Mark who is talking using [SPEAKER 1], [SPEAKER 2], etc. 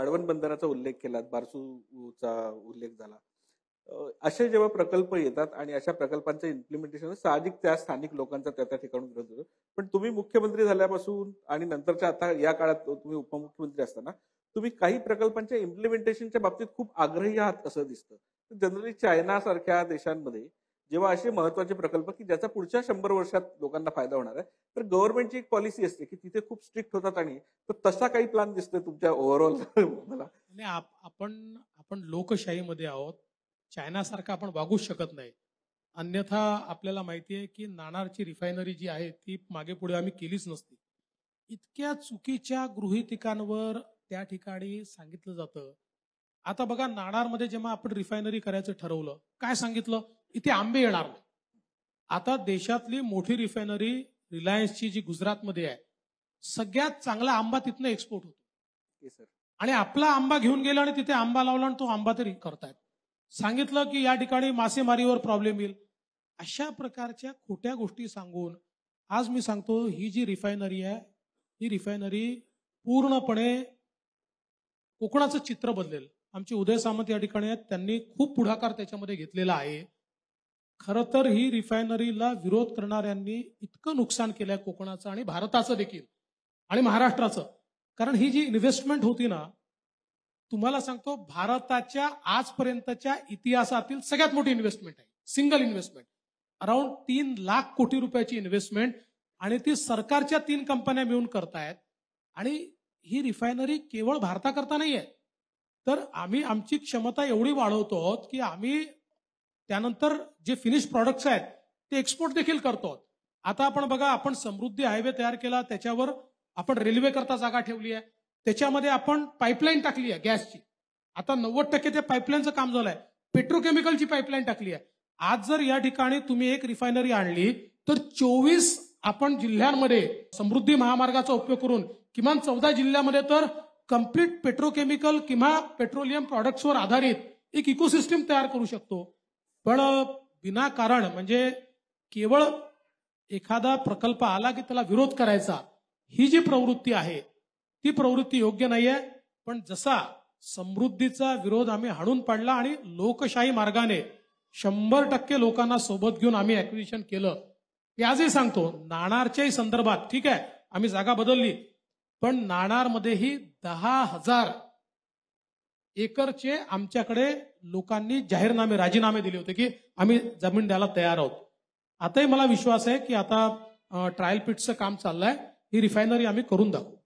[SPEAKER 1] वाढवण बंदराचा उल्लेख केला बारसूचा उल्लेख झाला असे जेव्हा प्रकल्प येतात आणि अशा प्रकल्पांचं इम्प्लिमेंटेशन साहजिक त्या स्थानिक लोकांचा त्या त्या ठिकाणून विरोध होतो पण तुम्ही मुख्यमंत्री झाल्यापासून आणि नंतरच्या आता या काळात तुम्ही उपमुख्यमंत्री असताना तुम्ही काही प्रकल्पांच्या इम्प्लिमेंटेशनच्या बाबतीत खूप आग्रही आहात असं दिसतं जनरली चायना सारख्या देशांमध्ये जेव्हा असे महत्वाचे प्रकल्प की ज्याचा पुढच्या शंभर वर्षात लोकांना फायदा होणार आहे तर गव्हर्नमेंटची एक पॉलिसी असते की तिथे खूप स्ट्रिक्ट होतात आणि तर तसा काही प्लॅन दिसतोय तुमच्या ओव्हरऑल
[SPEAKER 2] मला आपण आपण लोकशाहीमध्ये आहोत चायनासारखा आपण वागूच शकत नाही अन्यथा आपल्याला माहिती आहे की नाणारची रिफायनरी जी आहे ती मागे पुढे आम्ही केलीच नसती इतक्या चुकीच्या गृहितिकांवर त्या ठिकाणी सांगितलं जातं आता बघा नाणारमध्ये जेव्हा आपण रिफायनरी करायचं ठरवलं काय सांगितलं इथे आंबे येणार नाही आता देशातली मोठी रिफायनरी रिलायन्सची जी गुजरातमध्ये आहे सगळ्यात चांगला आंबा तिथनं एक्सपोर्ट
[SPEAKER 1] होतो
[SPEAKER 2] आणि आपला आंबा घेऊन गेला आणि तिथे आंबा लावला आणि तो आंबा तरी करतायत सांगितलं की या ठिकाणी मासेमारीवर प्रॉब्लेम येईल अशा प्रकारच्या खोट्या गोष्टी सांगून आज मी सांगतो ही जी रिफायनरी आहे ही रिफायनरी पूर्णपणे कोकणाचं चित्र बदलेल आमचे उदय सामंत या ठिकाणी आहेत त्यांनी खूप पुढाकार त्याच्यामध्ये घेतलेला आहे खरं तर ही रिफायनरीला विरोध करणाऱ्यांनी इतकं नुकसान केलंय कोकणाचं आणि भारताचं देखील आणि महाराष्ट्राचं कारण ही जी इन्व्हेस्टमेंट होती ना तुम्हाला सांगतो भारताच्या आजपर्यंतच्या इतिहासातील सगळ्यात मोठी इन्व्हेस्टमेंट आहे सिंगल इन्व्हेस्टमेंट अराउंड तीन लाख कोटी रुपयाची इन्व्हेस्टमेंट आणि ती सरकारच्या तीन कंपन्या मिळून करतायत आणि ही रिफायनरी केवळ भारताकरता नाही आहे तर आम्ही आमची क्षमता एवढी वाढवतो आहोत की आम्ही त्यानंतर जे फिनिश प्रॉडक्ट्स आहेत ते एक्सपोर्ट देखील करतो आता आपण बघा आपण समृद्धी हायवे तयार केला त्याच्यावर आपण रेल्वे करता जागा ठेवली आहे त्याच्यामध्ये आपण पाईपलाईन टाकली आहे गॅसची आता नव्वद टक्के त्या पाईपलाईनचं काम झालंय पेट्रोकेमिकलची पाईपलाईन टाकली आहे आज जर या ठिकाणी तुम्ही एक रिफायनरी आणली तर चोवीस आपण जिल्ह्यांमध्ये समृद्धी महामार्गाचा उपयोग करून किमान चौदा जिल्ह्यामध्ये तर कम्प्लीट पेट्रोकेमिकल किंवा पेट्रोलियम प्रॉडक्ट्सवर आधारित एक इकोसिस्टम तयार करू शकतो पण विनाकारण म्हणजे केवळ एखादा प्रकल्प आला की त्याला विरोध करायचा ही जी प्रवृत्ती आहे ती प्रवृत्ती योग्य नाहीये पण जसा समृद्धीचा विरोध आम्ही हाणून पाडला आणि लोकशाही मार्गाने शंभर टक्के लोकांना सोबत घेऊन आम्ही अॅक्विशन केलं ते आजही सांगतो नाणारच्याही संदर्भात ठीक आहे आम्ही जागा बदलली पण नाणारमध्येही दहा हजार एकरचे आमच्याकडे लोकांनी जाहीरनामे राजीनामे दिले होते की आम्ही जमीन द्यायला तयार आहोत आताही मला विश्वास आहे की आता ट्रायल पिटचं काम चाललंय ही रिफायनरी आम्ही करून दाखवू